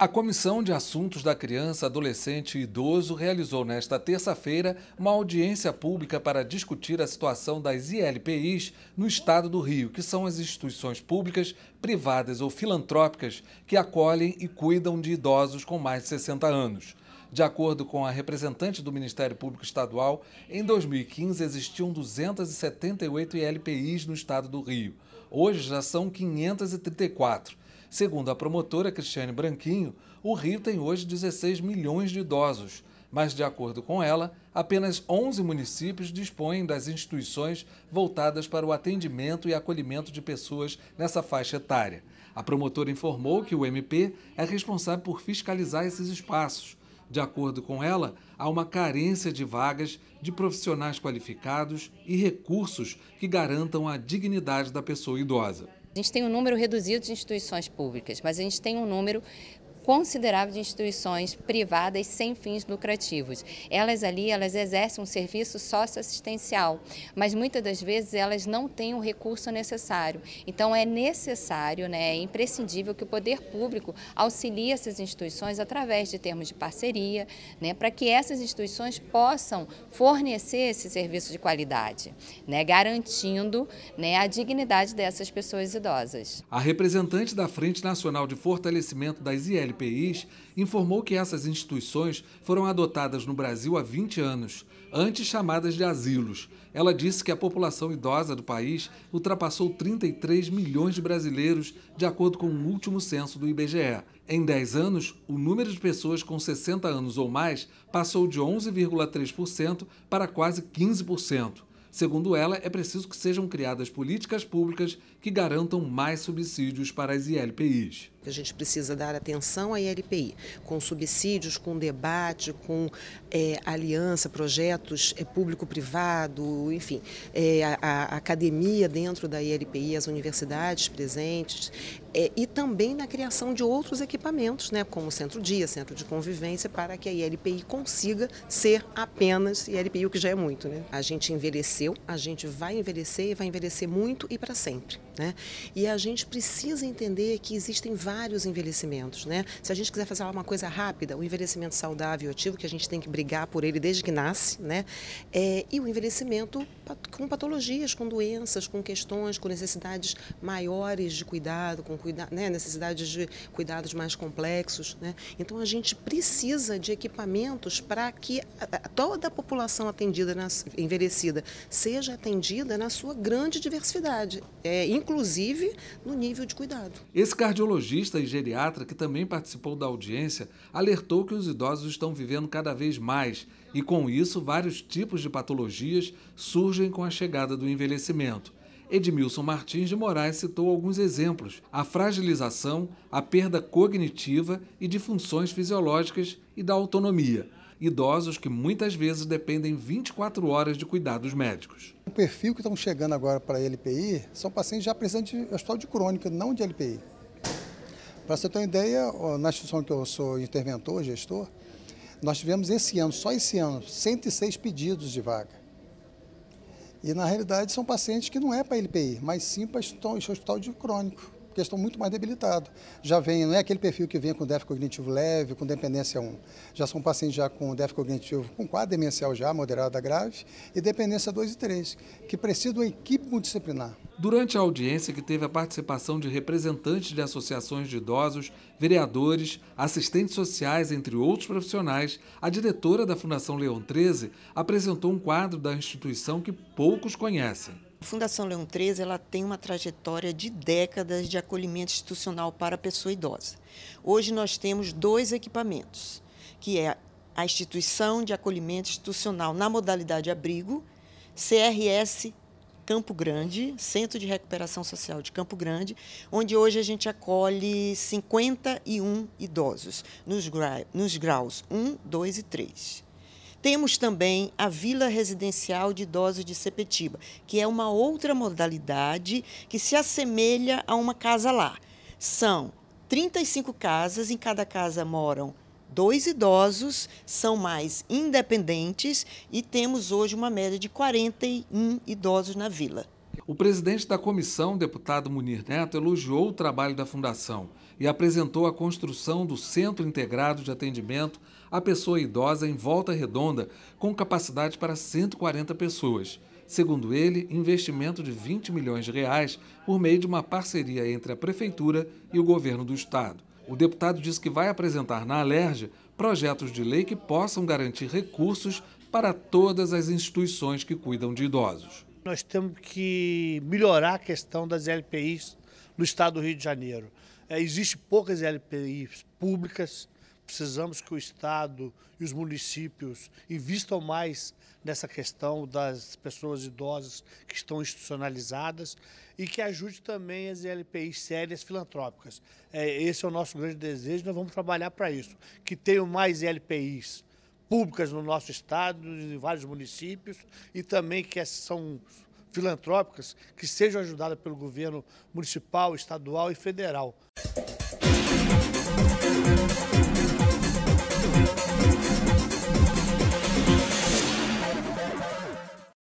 A Comissão de Assuntos da Criança, Adolescente e Idoso realizou nesta terça-feira uma audiência pública para discutir a situação das ILPIs no estado do Rio, que são as instituições públicas, privadas ou filantrópicas que acolhem e cuidam de idosos com mais de 60 anos. De acordo com a representante do Ministério Público Estadual, em 2015 existiam 278 ILPIs no estado do Rio. Hoje já são 534 Segundo a promotora Cristiane Branquinho, o Rio tem hoje 16 milhões de idosos, mas, de acordo com ela, apenas 11 municípios dispõem das instituições voltadas para o atendimento e acolhimento de pessoas nessa faixa etária. A promotora informou que o MP é responsável por fiscalizar esses espaços. De acordo com ela, há uma carência de vagas, de profissionais qualificados e recursos que garantam a dignidade da pessoa idosa. A gente tem um número reduzido de instituições públicas, mas a gente tem um número considerável de instituições privadas sem fins lucrativos. Elas ali, elas exercem um serviço socioassistencial, mas muitas das vezes elas não têm o recurso necessário. Então é necessário, né, é imprescindível que o poder público auxilie essas instituições através de termos de parceria, né, para que essas instituições possam fornecer esse serviço de qualidade, né, garantindo né, a dignidade dessas pessoas idosas. A representante da Frente Nacional de Fortalecimento das ILP EPIs, informou que essas instituições foram adotadas no Brasil há 20 anos, antes chamadas de asilos. Ela disse que a população idosa do país ultrapassou 33 milhões de brasileiros, de acordo com o último censo do IBGE. Em 10 anos, o número de pessoas com 60 anos ou mais passou de 11,3% para quase 15%. Segundo ela, é preciso que sejam criadas políticas públicas que garantam mais subsídios para as ILPIs. A gente precisa dar atenção à ILPI, com subsídios, com debate, com é, aliança, projetos é, público-privado, enfim, é, a, a, academia dentro da ILPI, as universidades presentes, é, e também na criação de outros equipamentos, né, como centro-dia, centro de convivência, para que a ILPI consiga ser apenas ILPI, o que já é muito. Né? A gente envelheceu envelheceu, a gente vai envelhecer e vai envelhecer muito e para sempre. Né? E a gente precisa entender que existem vários envelhecimentos. Né? Se a gente quiser fazer uma coisa rápida, o envelhecimento saudável e ativo, que a gente tem que brigar por ele desde que nasce, né? É, e o envelhecimento com patologias, com doenças, com questões, com necessidades maiores de cuidado, com cuida né? necessidades de cuidados mais complexos. Né? Então a gente precisa de equipamentos para que toda a população atendida, envelhecida, seja atendida na sua grande diversidade, é, inclusive no nível de cuidado. Esse cardiologista e geriatra, que também participou da audiência, alertou que os idosos estão vivendo cada vez mais e, com isso, vários tipos de patologias surgem com a chegada do envelhecimento. Edmilson Martins de Moraes citou alguns exemplos: a fragilização, a perda cognitiva e de funções fisiológicas e da autonomia idosos que muitas vezes dependem 24 horas de cuidados médicos. O perfil que estão chegando agora para a LPI são pacientes já precisando de hospital de crônica, não de LPI. Para você ter uma ideia, na instituição que eu sou interventor, gestor, nós tivemos esse ano, só esse ano, 106 pedidos de vaga. E na realidade são pacientes que não é para LPI, mas sim para o hospital de crônico porque estão muito mais debilitados. Já vem, não é aquele perfil que vem com déficit cognitivo leve, com dependência 1. Já são pacientes já com déficit cognitivo com quadro demencial já, moderada grave, e dependência 2 e 3, que precisa de uma equipe multidisciplinar. Durante a audiência, que teve a participação de representantes de associações de idosos, vereadores, assistentes sociais, entre outros profissionais, a diretora da Fundação Leão 13 apresentou um quadro da instituição que poucos conhecem. A Fundação Leão 13 ela tem uma trajetória de décadas de acolhimento institucional para a pessoa idosa. Hoje nós temos dois equipamentos, que é a instituição de acolhimento institucional na modalidade abrigo, CRS Campo Grande, Centro de Recuperação Social de Campo Grande, onde hoje a gente acolhe 51 idosos nos, graus 1, 2 e 3. Temos também a Vila Residencial de Idosos de Sepetiba, que é uma outra modalidade que se assemelha a uma casa lá. São 35 casas, em cada casa moram dois idosos, são mais independentes e temos hoje uma média de 41 idosos na vila. O presidente da comissão, deputado Munir Neto, elogiou o trabalho da Fundação e apresentou a construção do Centro Integrado de Atendimento à Pessoa Idosa em Volta Redonda, com capacidade para 140 pessoas. Segundo ele, investimento de 20 milhões de reais por meio de uma parceria entre a Prefeitura e o Governo do Estado. O deputado disse que vai apresentar na Alerj projetos de lei que possam garantir recursos para todas as instituições que cuidam de idosos. Nós temos que melhorar a questão das LPIs no estado do Rio de Janeiro. É, Existem poucas LPIs públicas, precisamos que o Estado e os municípios investam mais nessa questão das pessoas idosas que estão institucionalizadas e que ajude também as LPIs sérias filantrópicas. É, esse é o nosso grande desejo, nós vamos trabalhar para isso. Que tenham mais LPIs públicas no nosso estado, em vários municípios, e também que é, são filantrópicas, que sejam ajudadas pelo governo municipal, estadual e federal.